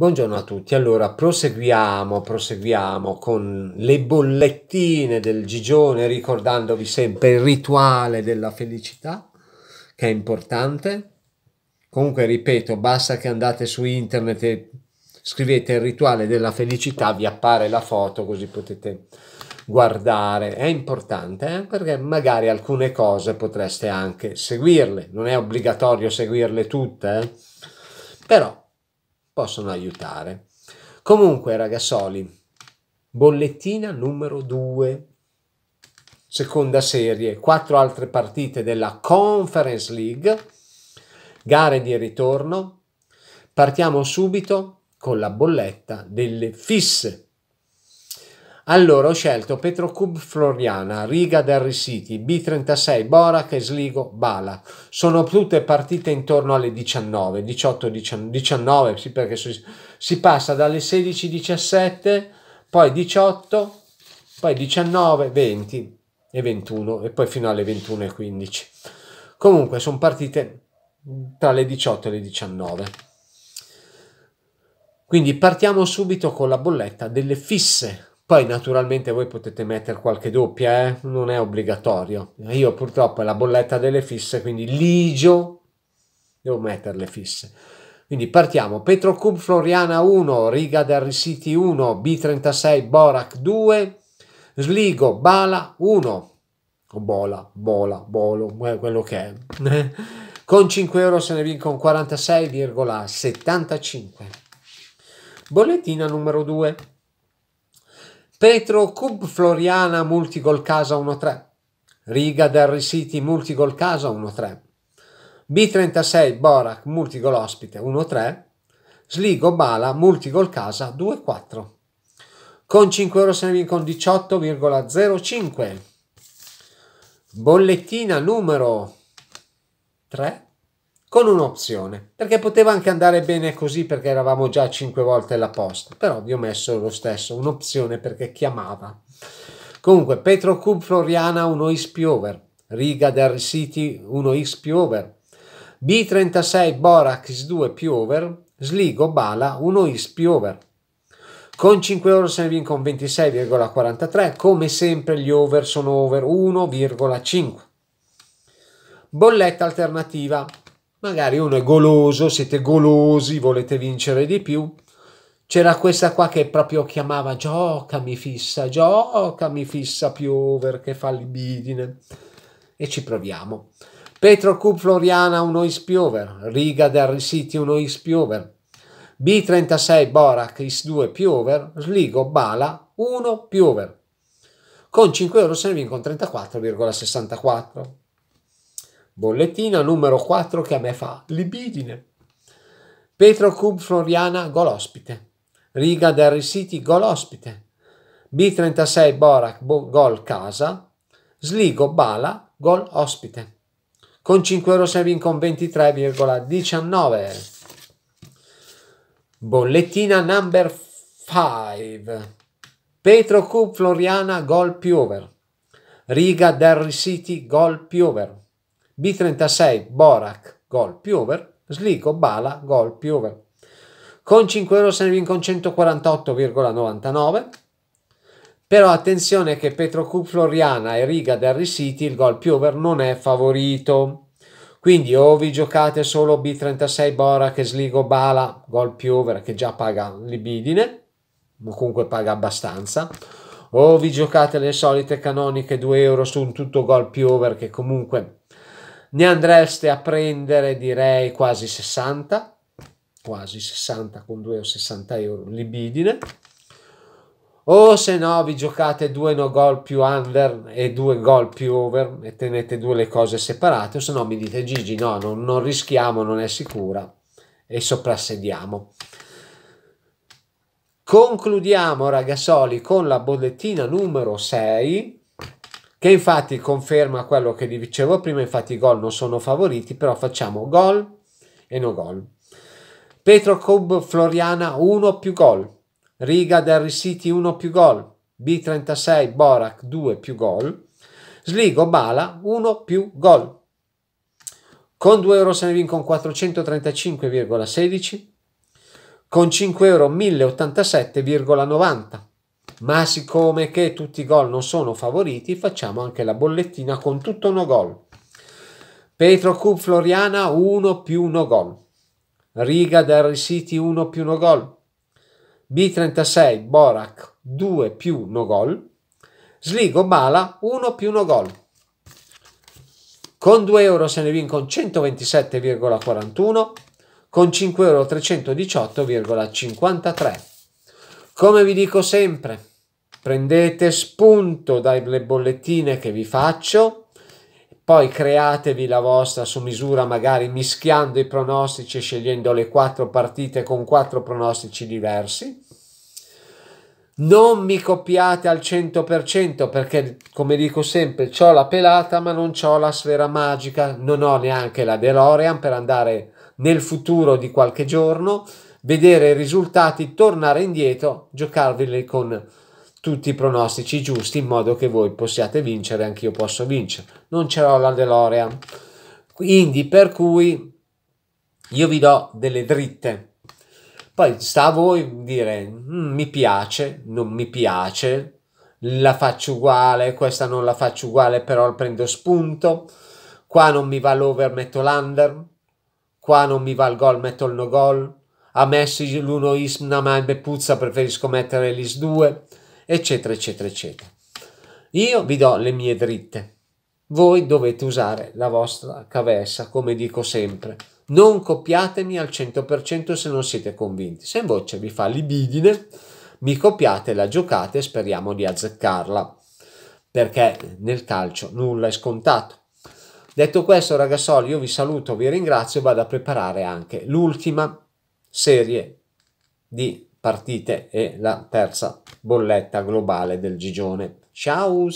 Buongiorno a tutti, allora proseguiamo, proseguiamo con le bollettine del Gigione ricordandovi sempre il rituale della felicità che è importante. Comunque ripeto, basta che andate su internet e scrivete il rituale della felicità, vi appare la foto così potete guardare. È importante eh? perché magari alcune cose potreste anche seguirle, non è obbligatorio seguirle tutte, eh? però possono aiutare. Comunque, ragazzoli, bollettina numero 2, seconda serie, quattro altre partite della Conference League, gare di ritorno. Partiamo subito con la bolletta delle fisse allora ho scelto Petrocub Floriana, Riga Derry City, B36 Borac e Sligo Bala. Sono tutte partite intorno alle 19, 18, 19, 19 sì perché si, si passa dalle 16, 17, poi 18, poi 19, 20 e 21 e poi fino alle 21 e 15. Comunque sono partite tra le 18 e le 19. Quindi partiamo subito con la bolletta delle fisse poi naturalmente voi potete mettere qualche doppia, eh? non è obbligatorio. Io purtroppo è la bolletta delle fisse, quindi ligio devo metterle fisse. Quindi partiamo. Petrocub Floriana 1, Riga Derry City 1, B36 Borac 2, Sligo Bala 1, o Bola, Bola, Bolo, eh, quello che è. Con 5 euro se ne vincono 46,75. Bollettina numero 2. Petro Cub Floriana multigol casa 1-3. Riga Derry City multigol casa 1-3. B36 Borac multigol ospite 1-3. Sligo Bala multigol casa 2-4. Con 5 euro semi con 18,05. Bollettina numero 3 con un'opzione, perché poteva anche andare bene così perché eravamo già 5 volte la posta, però vi ho messo lo stesso, un'opzione perché chiamava. Comunque, Petro Cub Floriana 1x over Riga del City 1x over B36 Borax 2 più over Sligo Bala 1x over Con 5 euro se ne vinco un 26,43, come sempre gli over sono over 1,5. Bolletta alternativa magari uno è goloso, siete golosi, volete vincere di più. C'era questa qua che proprio chiamava gioca mi fissa, gioca mi fissa piover che fa libidine. E ci proviamo. Petro Cup Floriana 1 is piover, Riga del 1 is piover, B36 Borac Is2 piover, Sligo Bala 1 piover. Con 5 euro se ne vincono 34,64. Bollettina numero 4 che a me fa libidine. Petro Cub Floriana, gol ospite. Riga Derry City, gol ospite. B36 Borac, bo, gol casa. Sligo Bala, gol ospite. Con 5 euro Sevin con 23,19. Bollettina number 5. Petro Cub Floriana, gol piover. Riga Derry City, gol piover. B36 Borac gol più over, Sligo Bala gol più over. Con 5 euro se ne vincono 148,99. Però attenzione che Petro Petrocup Floriana e Riga Derry City il gol più over non è favorito. Quindi o vi giocate solo B36 Borac che sligo Bala, gol più over che già paga libidine, ma comunque paga abbastanza, o vi giocate le solite canoniche 2 euro su un tutto gol più over che comunque ne andreste a prendere direi quasi 60, quasi 60 con 2 o 60 euro libidine. O se no vi giocate due no gol più under e due gol più over e tenete due le cose separate, o se no mi dite Gigi no, non, non rischiamo, non è sicura e soprassediamo. Concludiamo ragazzoli con la bollettina numero 6 che infatti conferma quello che vi dicevo prima, infatti i gol non sono favoriti, però facciamo gol e no gol. Petro Petrocub Floriana 1 più gol, Riga Derry City 1 più gol, B36 Borac 2 più gol, Sligo Bala 1 più gol. Con 2 euro se ne vincono 435,16, con 5 euro 1087,90 ma siccome che tutti i gol non sono favoriti facciamo anche la bollettina con tutto no gol Petro Cup Floriana 1 più 1 gol Riga Derry City 1 più 1 gol B36 Borac 2 più 1 gol Sligo Bala 1 più 1 gol con 2 euro se ne vincono 127,41 con 5 euro 318,53 come vi dico sempre, prendete spunto dalle bollettine che vi faccio, poi createvi la vostra su misura, magari mischiando i pronostici e scegliendo le quattro partite con quattro pronostici diversi. Non mi copiate al 100% perché, come dico sempre, ho la pelata ma non ho la sfera magica, non ho neanche la DeLorean per andare nel futuro di qualche giorno vedere i risultati, tornare indietro, giocarveli con tutti i pronostici giusti in modo che voi possiate vincere, anch'io posso vincere. Non c'era la DeLorean. Quindi per cui io vi do delle dritte. Poi sta a voi dire mm, mi piace, non mi piace, la faccio uguale, questa non la faccio uguale, però prendo spunto. Qua non mi va l'over, metto l'under. Qua non mi va il gol, metto il no gol ha me l'uno Isnaman me puzza, preferisco mettere l'Is 2, eccetera, eccetera, eccetera. Io vi do le mie dritte. Voi dovete usare la vostra cavessa, come dico sempre. Non copiatemi al 100% se non siete convinti. Se invece vi fa libidine, mi copiate, la giocate e speriamo di azzeccarla. Perché nel calcio nulla è scontato. Detto questo, ragazzoli, io vi saluto, vi ringrazio e vado a preparare anche l'ultima serie di partite e la terza bolletta globale del Gigione. Ciao!